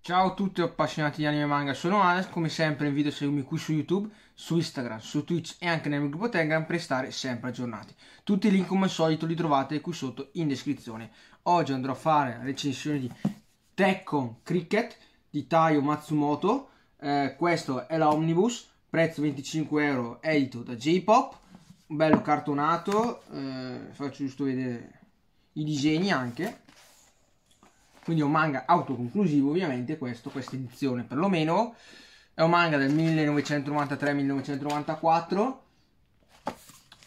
Ciao a tutti appassionati di anime e manga, sono Alex, come sempre invito a seguirmi qui su YouTube, su Instagram, su Twitch e anche nel mio gruppo Telegram per stare sempre aggiornati. Tutti i link come al solito li trovate qui sotto in descrizione. Oggi andrò a fare la recensione di Tekken Cricket di Taio Matsumoto, eh, questo è l'Omnibus, prezzo 25 euro, edito da J-Pop, bello cartonato, eh, faccio giusto vedere i disegni anche, quindi è un manga autoconclusivo ovviamente questo, questa edizione perlomeno, è un manga del 1993-1994,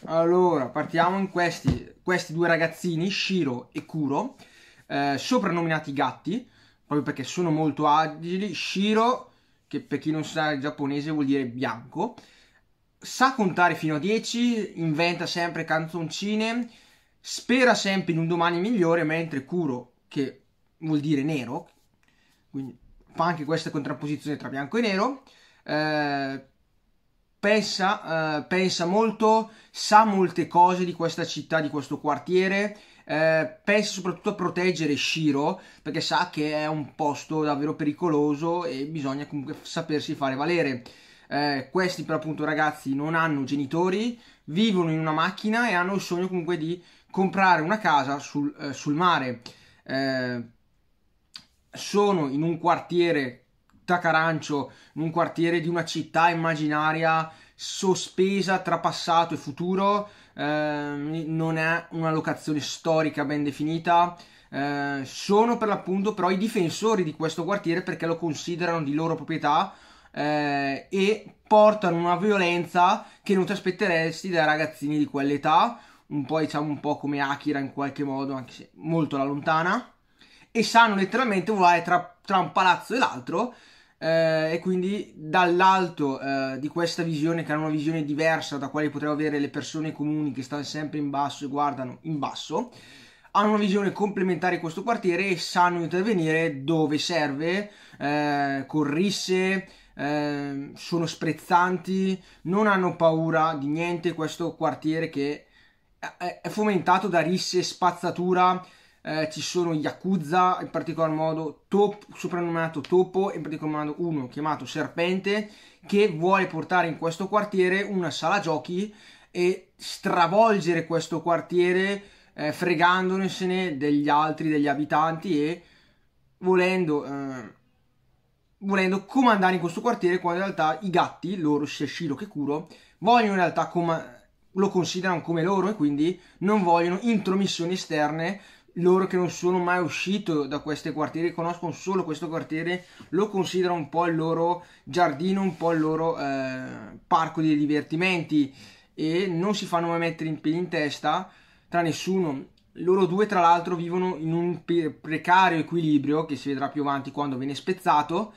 allora partiamo in questi, questi due ragazzini, Shiro e Kuro, eh, soprannominati gatti, proprio perché sono molto agili, Shiro che per chi non sa il giapponese vuol dire bianco, sa contare fino a 10, inventa sempre canzoncine, spera sempre in un domani migliore, mentre Kuro, che vuol dire nero, quindi fa anche questa contrapposizione tra bianco e nero, eh, pensa, eh, pensa molto, sa molte cose di questa città, di questo quartiere, eh, pensa soprattutto a proteggere Shiro perché sa che è un posto davvero pericoloso e bisogna comunque sapersi fare valere. Eh, questi per appunto ragazzi non hanno genitori, vivono in una macchina e hanno il sogno comunque di comprare una casa sul, eh, sul mare. Eh, sono in un quartiere Tacarancio, in un quartiere di una città immaginaria sospesa tra passato e futuro, ehm, non è una locazione storica ben definita. Eh, sono per l'appunto però i difensori di questo quartiere perché lo considerano di loro proprietà eh, e portano una violenza che non ti aspetteresti dai ragazzini di quell'età, un po' diciamo un po' come Akira in qualche modo, anche se molto la lontana, e sanno letteralmente volare tra, tra un palazzo e l'altro eh, e quindi dall'alto eh, di questa visione, che hanno una visione diversa da quale potrebbero avere le persone comuni che stanno sempre in basso e guardano in basso, hanno una visione complementare di questo quartiere e sanno intervenire dove serve, eh, con risse, eh, sono sprezzanti, non hanno paura di niente questo quartiere che è fomentato da risse, spazzatura, eh, ci sono Yakuza, in particolar modo top, soprannominato Topo, in particolar modo uno chiamato Serpente, che vuole portare in questo quartiere una sala giochi e stravolgere questo quartiere eh, fregandonesene degli altri, degli abitanti e volendo... Eh, volendo comandare in questo quartiere quando in realtà i gatti, loro sia Shiro che Kuro, vogliono in realtà com- lo considerano come loro e quindi non vogliono intromissioni esterne loro che non sono mai uscito da questi quartieri, conoscono solo questo quartiere, lo considerano un po' il loro giardino, un po' il loro eh, parco di divertimenti e non si fanno mai mettere in piedi in testa tra nessuno. Loro due tra l'altro vivono in un precario equilibrio che si vedrà più avanti quando viene spezzato,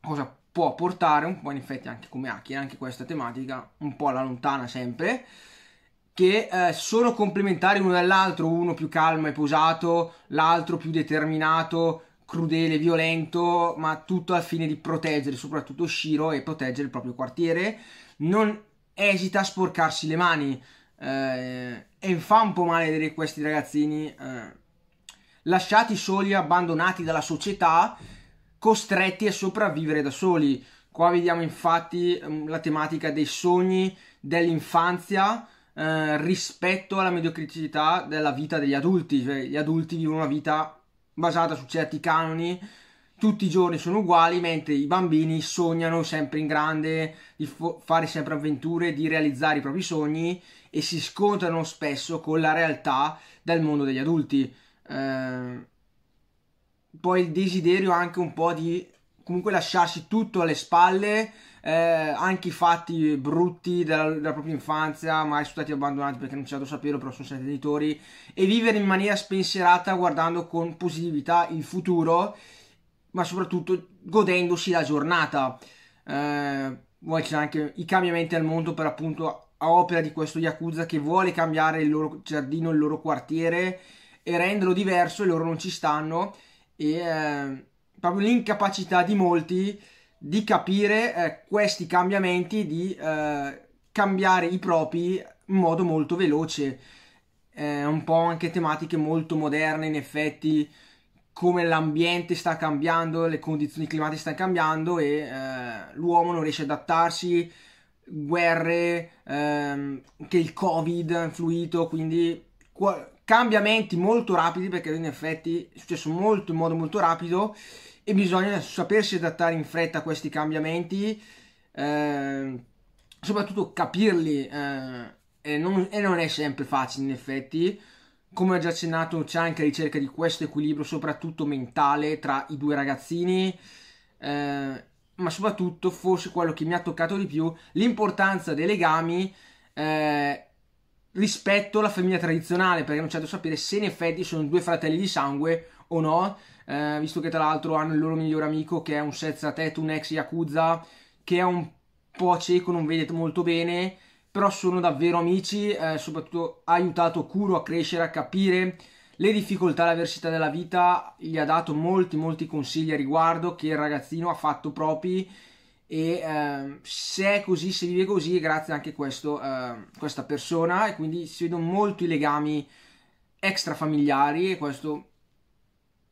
cosa può portare un po' in effetti anche come Aki, anche questa tematica un po' alla lontana sempre che eh, sono complementari uno all'altro, uno più calmo e posato, l'altro più determinato, crudele, violento, ma tutto al fine di proteggere soprattutto Shiro e proteggere il proprio quartiere. Non esita a sporcarsi le mani eh, e fa un po' male vedere questi ragazzini eh, lasciati soli, abbandonati dalla società, costretti a sopravvivere da soli. Qua vediamo infatti mm, la tematica dei sogni dell'infanzia, eh, rispetto alla mediocriticità della vita degli adulti. Cioè, gli adulti vivono una vita basata su certi canoni, tutti i giorni sono uguali, mentre i bambini sognano sempre in grande, di fo- fare sempre avventure, di realizzare i propri sogni e si scontrano spesso con la realtà del mondo degli adulti. Eh, poi il desiderio anche un po' di comunque lasciarsi tutto alle spalle, eh, anche i fatti brutti della, della propria infanzia, mai sono stati abbandonati perché non c'è dato sapere, però sono stati genitori, e vivere in maniera spensierata guardando con positività il futuro, ma soprattutto godendosi la giornata. Eh, poi c'è anche i cambiamenti al mondo per appunto a opera di questo Yakuza che vuole cambiare il loro giardino, il loro quartiere e renderlo diverso e loro non ci stanno e... Eh, proprio l'incapacità di molti di capire eh, questi cambiamenti, di eh, cambiare i propri in modo molto veloce. Eh, un po' anche tematiche molto moderne, in effetti, come l'ambiente sta cambiando, le condizioni climatiche stanno cambiando e eh, l'uomo non riesce ad adattarsi. Guerre, ehm, che il Covid ha influito, quindi qu- cambiamenti molto rapidi perché in effetti è successo molto in modo molto rapido e bisogna sapersi adattare in fretta a questi cambiamenti, eh, soprattutto capirli eh, e, non, e, non, è sempre facile in effetti. Come ho già accennato c'è anche ricerca di questo equilibrio soprattutto mentale tra i due ragazzini, eh, ma soprattutto forse quello che mi ha toccato di più, l'importanza dei legami eh, rispetto alla famiglia tradizionale, perché non c'è da sapere se in effetti sono due fratelli di sangue o no, eh, visto che tra l'altro hanno il loro migliore amico che è un Senza Tetu, un ex Yakuza, che è un po' cieco, non vedete molto bene, però sono davvero amici, eh, soprattutto ha aiutato Kuro a crescere, a capire le difficoltà, l'avversità della vita, gli ha dato molti molti consigli a riguardo che il ragazzino ha fatto propri e eh, se è così, se vive così, è grazie anche a questo, eh, questa persona e quindi si vedono molto i legami extrafamiliari e questo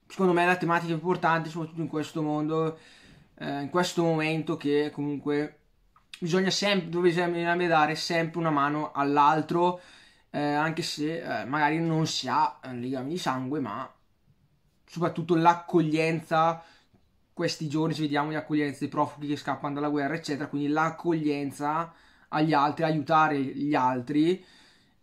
secondo me la tematica importante soprattutto in questo mondo, eh, in questo momento che comunque bisogna sempre, dove bisogna dare sempre una mano all'altro, eh, anche se eh, magari non si ha eh, legami di sangue, ma soprattutto l'accoglienza, questi giorni ci vediamo di accoglienza dei profughi che scappano dalla guerra, eccetera, quindi l'accoglienza agli altri, aiutare gli altri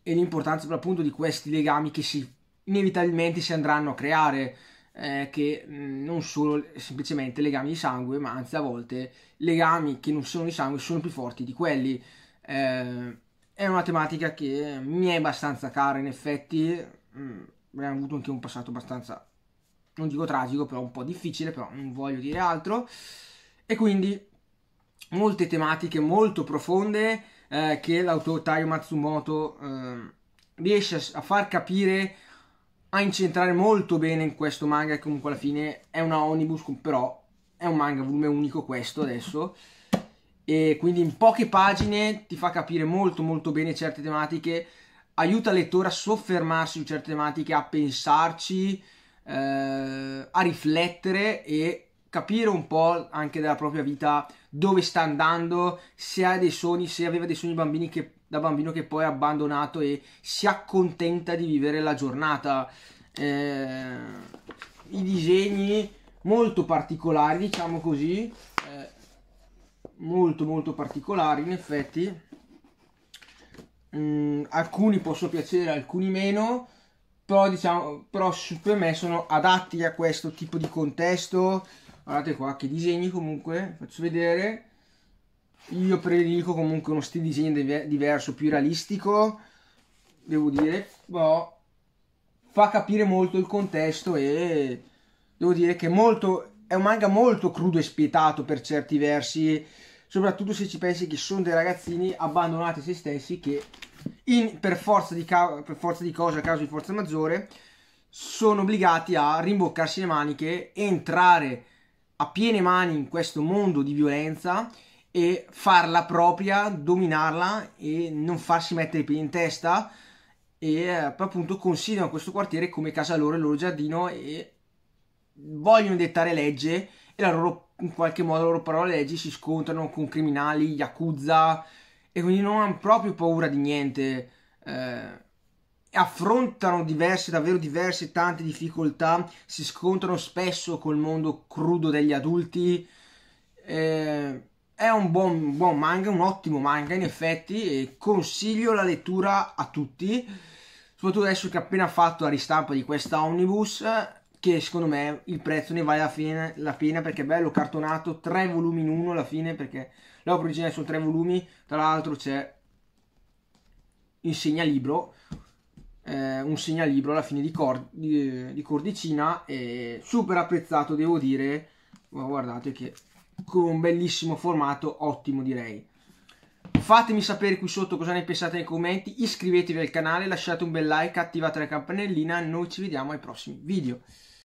e l'importanza appunto di questi legami che si inevitabilmente si andranno a creare eh, che mh, mm, non solo semplicemente legami di sangue, ma anzi a volte legami che non sono di sangue sono più forti di quelli. Eh, è una tematica che mi è abbastanza cara, in effetti mh, mm, abbiamo avuto anche un passato abbastanza, non dico tragico, però un po' difficile, però non voglio dire altro. E quindi molte tematiche molto profonde eh, che l'autore Taio Matsumoto eh, riesce a far capire a incentrare molto bene in questo manga che comunque alla fine è una omnibus, però è un manga volume unico questo adesso e quindi in poche pagine ti fa capire molto molto bene certe tematiche, aiuta il lettore a soffermarsi su certe tematiche, a pensarci, eh, a riflettere e capire un po' anche della propria vita dove sta andando, se ha dei sogni, se aveva dei sogni bambini che da bambino che poi è abbandonato e si accontenta di vivere la giornata. Eh, I disegni molto particolari, diciamo così, eh, molto molto particolari in effetti. Mm, alcuni possono piacere, alcuni meno, però diciamo, però per me sono adatti a questo tipo di contesto. Guardate qua che disegni comunque, faccio vedere io predico comunque uno stile di disegno diverso, più realistico, devo dire, boh, fa capire molto il contesto e devo dire che molto, è un manga molto crudo e spietato per certi versi, soprattutto se ci pensi che sono dei ragazzini abbandonati a se stessi che in, per, forza di per forza di cose, a causa di forza maggiore, sono obbligati a rimboccarsi le maniche, entrare a piene mani in questo mondo di violenza e farla propria, dominarla e non farsi mettere i piedi in testa e eh, appunto considerano questo quartiere come casa loro, il loro giardino e vogliono dettare legge e la loro, in qualche modo le loro parole leggi si scontrano con criminali, yakuza e quindi non hanno proprio paura di niente. Eh, affrontano diverse, davvero diverse, tante difficoltà, si scontrano spesso col mondo crudo degli adulti. Eh, è un buon, buon manga, un ottimo manga in effetti, e consiglio la lettura a tutti, soprattutto adesso che ho appena fatto la ristampa di questa omnibus, che secondo me il prezzo ne vale la, fine, la pena perché è bello cartonato, tre volumi in uno alla fine, perché l'opera originale sono tre volumi, tra l'altro c'è il segnalibro, eh, un segnalibro alla fine di, cor, di, di Cordicina, e super apprezzato devo dire, guardate che con un bellissimo formato, ottimo direi. Fatemi sapere qui sotto cosa ne pensate nei commenti, iscrivetevi al canale, lasciate un bel like, attivate la campanellina, noi ci vediamo ai prossimi video.